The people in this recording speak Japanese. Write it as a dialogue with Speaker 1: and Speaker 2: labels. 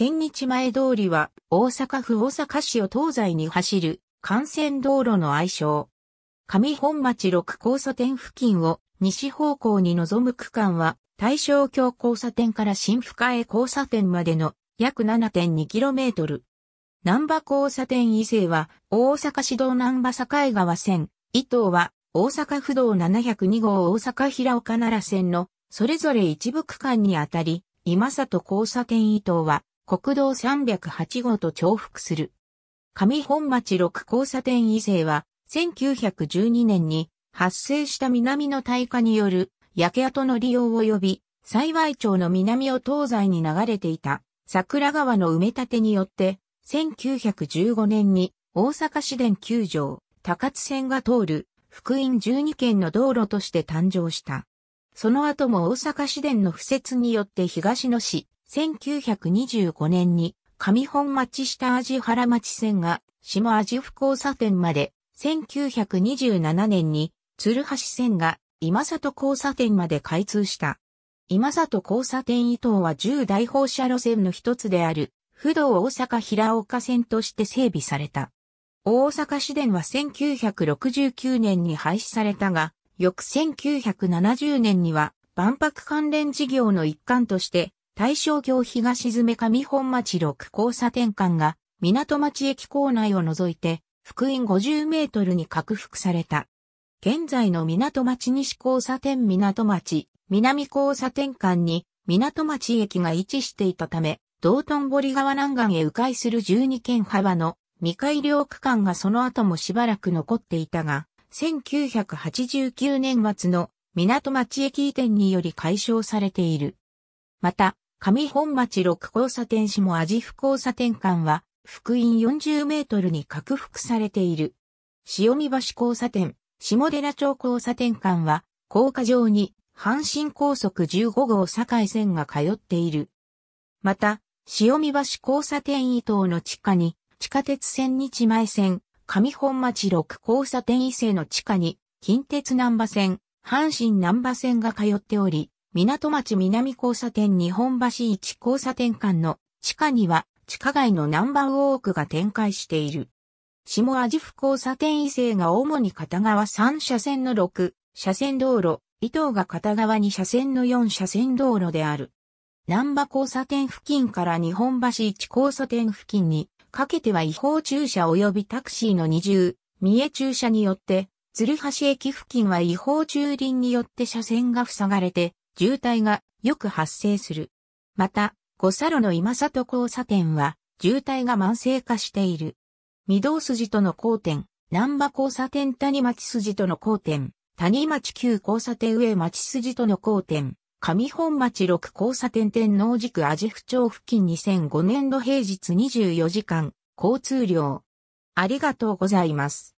Speaker 1: 千日前通りは大阪府大阪市を東西に走る幹線道路の愛称。上本町6交差点付近を西方向に望む区間は大正橋交差点から新深江交差点までの約 7.2km。南波交差点以西は大阪市道南波境川線、伊東は大阪府道702号大阪平岡奈良線のそれぞれ一部区間にあたり、今里交差点伊東は国道308号と重複する。上本町6交差点以西は、1912年に発生した南の大火による焼け跡の利用及び、幸い町の南を東西に流れていた桜川の埋め立てによって、1915年に大阪市電9条、高津線が通る福音12県の道路として誕生した。その後も大阪市電の布設によって東野市、1925年に上本町下味原町線が下味府交差点まで、1927年に鶴橋線が今里交差点まで開通した。今里交差点伊東は10大放射路線の一つである、不動大阪平岡線として整備された。大阪市電は1969年に廃止されたが、翌1970年には万博関連事業の一環として大正橋東詰上本町6交差点間が港町駅構内を除いて福音50メートルに拡幅された。現在の港町西交差点港町南交差点間に港町駅が位置していたため、道頓堀川南岸へ迂回する12軒幅の未改良区間がその後もしばらく残っていたが、1989年末の港町駅移転により解消されている。また、上本町六交差点下アジフ交差点間は、福音40メートルに拡幅されている。塩見橋交差点、下寺町交差点間は、高架上に、阪神高速15号境線が通っている。また、塩見橋交差点伊東の地下に、地下鉄線日前線、上本町六交差点伊勢の地下に、近鉄南波線、阪神南波線が通っており、港町南交差点日本橋1交差点間の地下には地下街のナンバーウォークが展開している。下アジフ交差点以西が主に片側3車線の6車線道路、伊東が片側2車線の4車線道路である。南波交差点付近から日本橋1交差点付近にかけては違法駐車及びタクシーの二重、三重駐車によって、鶴橋駅付近は違法駐輪によって車線が塞がれて、渋滞がよく発生する。また、五佐路の今里交差点は、渋滞が慢性化している。御堂筋との交点、南波交差点谷町筋との交点、谷町旧交差点上町筋との交点、上本町6交差点天王寺区味府町付近2005年度平日24時間、交通量。ありがとうございます。